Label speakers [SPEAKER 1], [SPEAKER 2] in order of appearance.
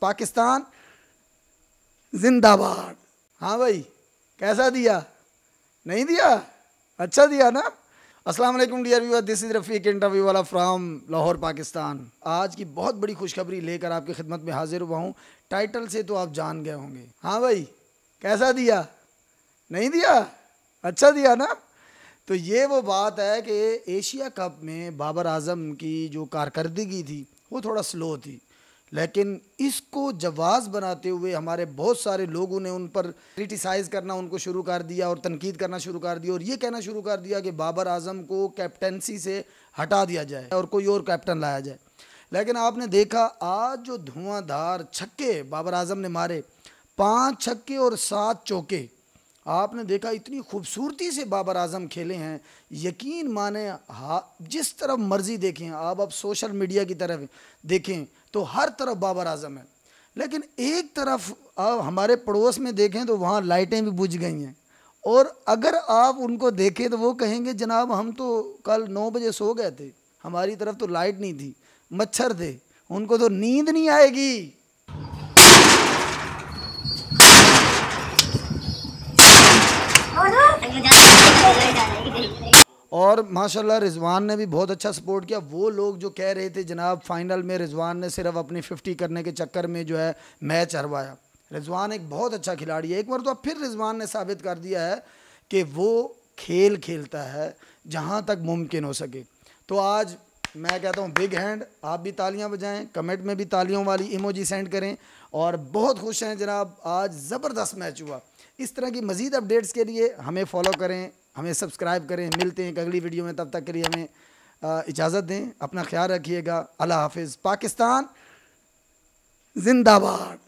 [SPEAKER 1] पाकिस्तान जिंदाबाद हाँ भाई कैसा दिया नहीं दिया अच्छा दिया ना अस्सलाम वालेकुम dear viewer this is Rafiq interview वाला फ्राम लाहौर पाकिस्तान आज की बहुत बड़ी खुशखबरी लेकर आपकी खिदमत में हाजिर हुआ हूँ टाइटल से तो आप जान गए होंगे हाँ भाई कैसा दिया नहीं दिया अच्छा दिया ना तो ये वो बात है कि एशिया कप में बाबर आजम की जो कारकर्दगी थी वो थोड़ा स्लो थी लेकिन इसको जवाज़ बनाते हुए हमारे बहुत सारे लोगों ने उन पर क्रिटिसाइज़ करना उनको शुरू कर दिया और तनकीद करना शुरू कर दिया और ये कहना शुरू कर दिया कि बाबर आजम को कैप्टनसी से हटा दिया जाए और कोई और कैप्टन लाया जाए लेकिन आपने देखा आज जो धुआंधार छक्के बाबर आजम ने मारे पाँच छक्के और सात चौके आपने देखा इतनी खूबसूरती से बाबर आजम खेले हैं यकीन माने हा जिस तरफ मर्ज़ी देखें आप अब सोशल मीडिया की तरफ देखें तो हर तरफ बाबर आजम है लेकिन एक तरफ आप हमारे पड़ोस में देखें तो वहाँ लाइटें भी बुझ गई हैं और अगर आप उनको देखें तो वो कहेंगे जनाब हम तो कल नौ बजे सो गए थे हमारी तरफ तो लाइट नहीं थी मच्छर थे उनको तो नींद नहीं आएगी और माशाल्लाह रिजवान ने भी बहुत अच्छा सपोर्ट किया वो लोग जो कह रहे थे जनाब फाइनल में रिजवान ने सिर्फ अपनी फिफ्टी करने के चक्कर में जो है मैच हरवाया रिजवान एक बहुत अच्छा खिलाड़ी है एक बार तो अब फिर रिजवान ने साबित कर दिया है कि वो खेल खेलता है जहाँ तक मुमकिन हो सके तो आज मैं कहता हूँ बिग हैंड आप भी तालियाँ बजाएं कमेंट में भी तालियों वाली इमोजी सेंड करें और बहुत खुश हैं जनाब आज ज़बरदस्त मैच हुआ इस तरह की मज़ीद अपडेट्स के लिए हमें फॉलो करें हमें सब्सक्राइब करें मिलते हैं एक अगली वीडियो में तब तक के लिए हमें इजाज़त दें अपना ख्याल रखिएगा अल्लाह हाफिज़ पाकिस्तान जिंदाबाद